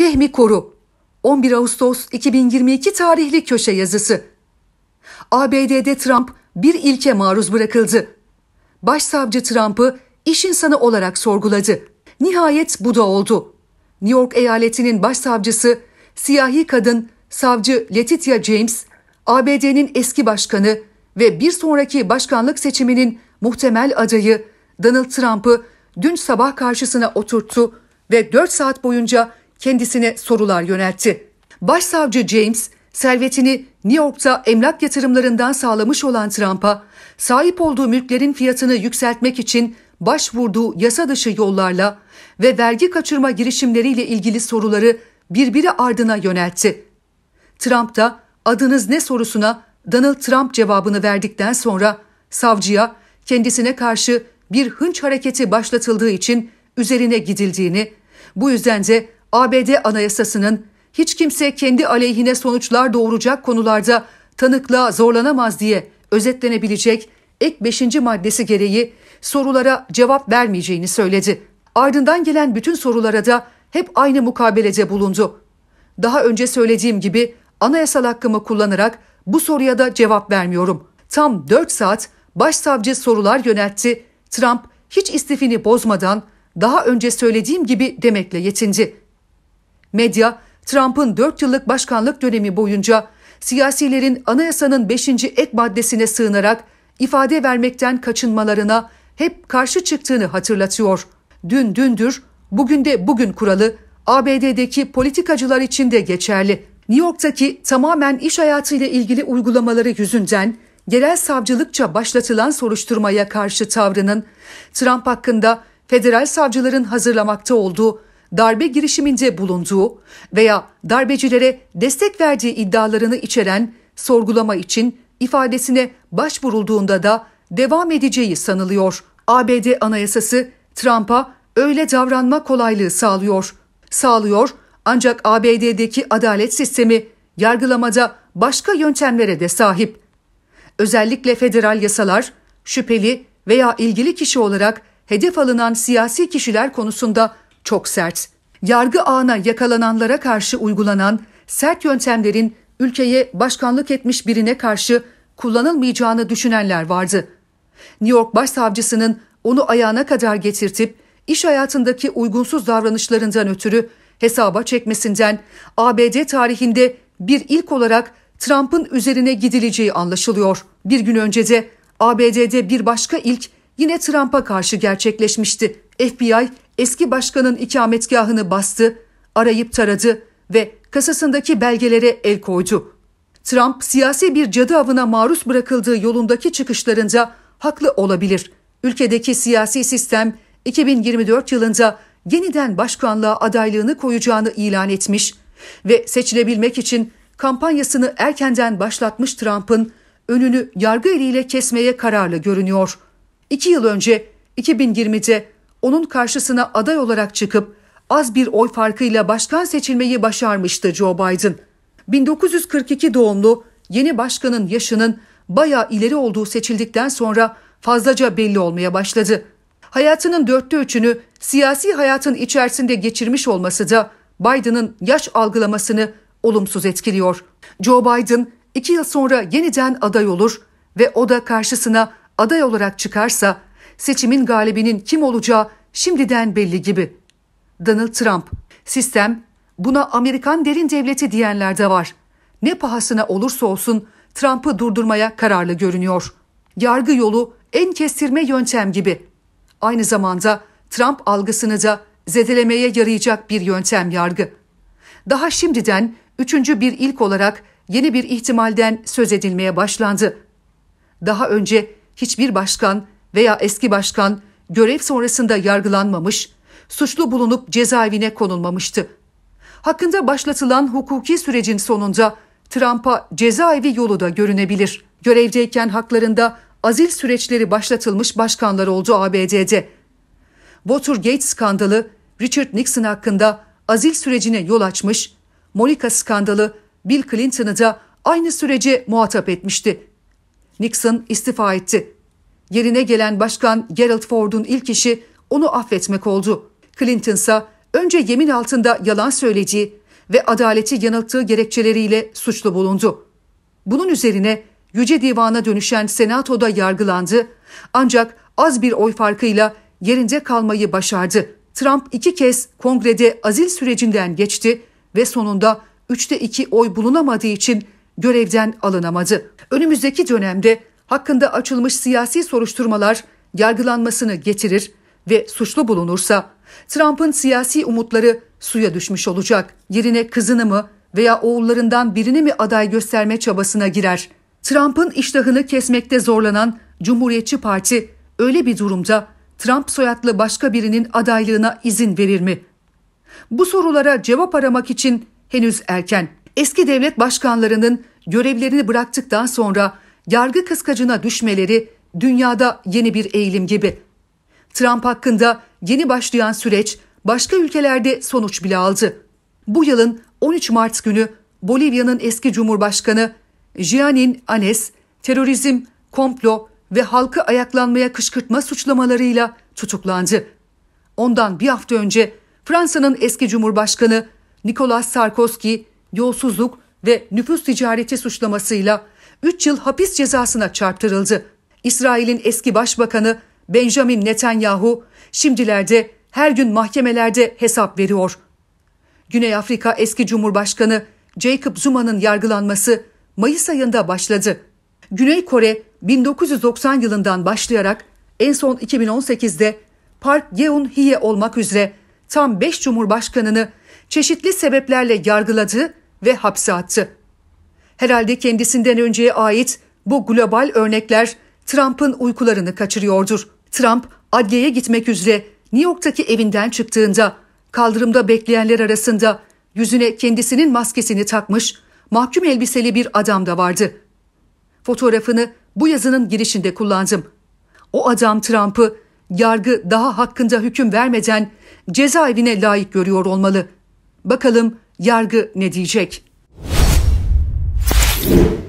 Fehmi Koru 11 Ağustos 2022 tarihli köşe yazısı. ABD'de Trump bir ilke maruz bırakıldı. Başsavcı Trump'ı iş insanı olarak sorguladı. Nihayet bu da oldu. New York eyaletinin başsavcısı siyahi kadın savcı Letitia James, ABD'nin eski başkanı ve bir sonraki başkanlık seçiminin muhtemel adayı Donald Trump'ı dün sabah karşısına oturttu ve 4 saat boyunca kendisine sorular yöneltti. Başsavcı James, servetini New York'ta emlak yatırımlarından sağlamış olan Trump'a sahip olduğu mülklerin fiyatını yükseltmek için başvurduğu yasa dışı yollarla ve vergi kaçırma girişimleriyle ilgili soruları birbiri ardına yöneltti. Trump da adınız ne sorusuna Donald Trump cevabını verdikten sonra savcıya kendisine karşı bir hınç hareketi başlatıldığı için üzerine gidildiğini, bu yüzden de ABD Anayasası'nın hiç kimse kendi aleyhine sonuçlar doğuracak konularda tanıklığa zorlanamaz diye özetlenebilecek ek 5. maddesi gereği sorulara cevap vermeyeceğini söyledi. Ardından gelen bütün sorulara da hep aynı mukabelede bulundu. Daha önce söylediğim gibi anayasal hakkımı kullanarak bu soruya da cevap vermiyorum. Tam 4 saat başsavcı sorular yöneltti. Trump hiç istifini bozmadan daha önce söylediğim gibi demekle yetindi. Medya, Trump'ın 4 yıllık başkanlık dönemi boyunca siyasilerin anayasanın 5. ek maddesine sığınarak ifade vermekten kaçınmalarına hep karşı çıktığını hatırlatıyor. Dün dündür, bugün de bugün kuralı ABD'deki politikacılar için de geçerli. New York'taki tamamen iş hayatıyla ilgili uygulamaları yüzünden genel savcılıkça başlatılan soruşturmaya karşı tavrının Trump hakkında federal savcıların hazırlamakta olduğu darbe girişiminde bulunduğu veya darbecilere destek verdiği iddialarını içeren sorgulama için ifadesine başvurulduğunda da devam edeceği sanılıyor. ABD Anayasası Trump'a öyle davranma kolaylığı sağlıyor. Sağlıyor ancak ABD'deki adalet sistemi yargılamada başka yöntemlere de sahip. Özellikle federal yasalar şüpheli veya ilgili kişi olarak hedef alınan siyasi kişiler konusunda çok sert. Yargı ağına yakalananlara karşı uygulanan sert yöntemlerin ülkeye başkanlık etmiş birine karşı kullanılmayacağını düşünenler vardı. New York Başsavcısının onu ayağına kadar getirtip iş hayatındaki uygunsuz davranışlarından ötürü hesaba çekmesinden ABD tarihinde bir ilk olarak Trump'ın üzerine gidileceği anlaşılıyor. Bir gün önce de ABD'de bir başka ilk yine Trump'a karşı gerçekleşmişti. FBI eski başkanın ikametgahını bastı, arayıp taradı ve kasasındaki belgelere el koydu. Trump siyasi bir cadı avına maruz bırakıldığı yolundaki çıkışlarında haklı olabilir. Ülkedeki siyasi sistem 2024 yılında yeniden başkanlığa adaylığını koyacağını ilan etmiş ve seçilebilmek için kampanyasını erkenden başlatmış Trump'ın önünü yargı eliyle kesmeye kararlı görünüyor. İki yıl önce 2020'de onun karşısına aday olarak çıkıp az bir oy farkıyla başkan seçilmeyi başarmıştı Joe Biden. 1942 doğumlu yeni başkanın yaşının bayağı ileri olduğu seçildikten sonra fazlaca belli olmaya başladı. Hayatının dörtte üçünü siyasi hayatın içerisinde geçirmiş olması da Biden'ın yaş algılamasını olumsuz etkiliyor. Joe Biden iki yıl sonra yeniden aday olur ve o da karşısına aday olarak çıkarsa seçimin galibinin kim olacağı şimdiden belli gibi. Donald Trump, sistem buna Amerikan derin devleti diyenler de var. Ne pahasına olursa olsun Trump'ı durdurmaya kararlı görünüyor. Yargı yolu en kestirme yöntem gibi. Aynı zamanda Trump algısını da zedelemeye yarayacak bir yöntem yargı. Daha şimdiden üçüncü bir ilk olarak yeni bir ihtimalden söz edilmeye başlandı. Daha önce hiçbir başkan veya eski başkan görev sonrasında yargılanmamış, suçlu bulunup cezaevine konulmamıştı. Hakkında başlatılan hukuki sürecin sonunda Trump'a cezaevi yolu da görünebilir. Görevdeyken haklarında azil süreçleri başlatılmış başkanlar oldu ABD'de. Watergate skandalı Richard Nixon hakkında azil sürecine yol açmış, Monica skandalı Bill Clinton'ı da aynı sürece muhatap etmişti. Nixon istifa etti. Yerine gelen başkan Gerald Ford'un ilk işi onu affetmek oldu. Clinton ise önce yemin altında yalan söylediği ve adaleti yanılttığı gerekçeleriyle suçlu bulundu. Bunun üzerine Yüce Divan'a dönüşen Senato'da yargılandı ancak az bir oy farkıyla yerinde kalmayı başardı. Trump iki kez kongrede azil sürecinden geçti ve sonunda üçte iki oy bulunamadığı için görevden alınamadı. Önümüzdeki dönemde hakkında açılmış siyasi soruşturmalar yargılanmasını getirir ve suçlu bulunursa Trump'ın siyasi umutları suya düşmüş olacak. Yerine kızını mı veya oğullarından birini mi aday gösterme çabasına girer. Trump'ın iştahını kesmekte zorlanan Cumhuriyetçi Parti öyle bir durumda Trump soyadlı başka birinin adaylığına izin verir mi? Bu sorulara cevap aramak için henüz erken. Eski devlet başkanlarının görevlerini bıraktıktan sonra yargı kıskacına düşmeleri dünyada yeni bir eğilim gibi. Trump hakkında yeni başlayan süreç başka ülkelerde sonuç bile aldı. Bu yılın 13 Mart günü Bolivya'nın eski Cumhurbaşkanı Gianin Anes terörizm, komplo ve halkı ayaklanmaya kışkırtma suçlamalarıyla tutuklandı. Ondan bir hafta önce Fransa'nın eski Cumhurbaşkanı Nicolas Sarkozy yolsuzluk ve nüfus ticareti suçlamasıyla 3 yıl hapis cezasına çarptırıldı. İsrail'in eski başbakanı Benjamin Netanyahu şimdilerde her gün mahkemelerde hesap veriyor. Güney Afrika eski Cumhurbaşkanı Jacob Zuma'nın yargılanması Mayıs ayında başladı. Güney Kore 1990 yılından başlayarak en son 2018'de Park Geun-hye olmak üzere tam 5 cumhurbaşkanını çeşitli sebeplerle yargıladı ve hapse attı. Herhalde kendisinden önceye ait bu global örnekler Trump'ın uykularını kaçırıyordur. Trump adliyeye gitmek üzere New York'taki evinden çıktığında kaldırımda bekleyenler arasında yüzüne kendisinin maskesini takmış mahkum elbiseli bir adam da vardı. Fotoğrafını bu yazının girişinde kullandım. O adam Trump'ı yargı daha hakkında hüküm vermeden cezaevine layık görüyor olmalı. Bakalım yargı ne diyecek?'' you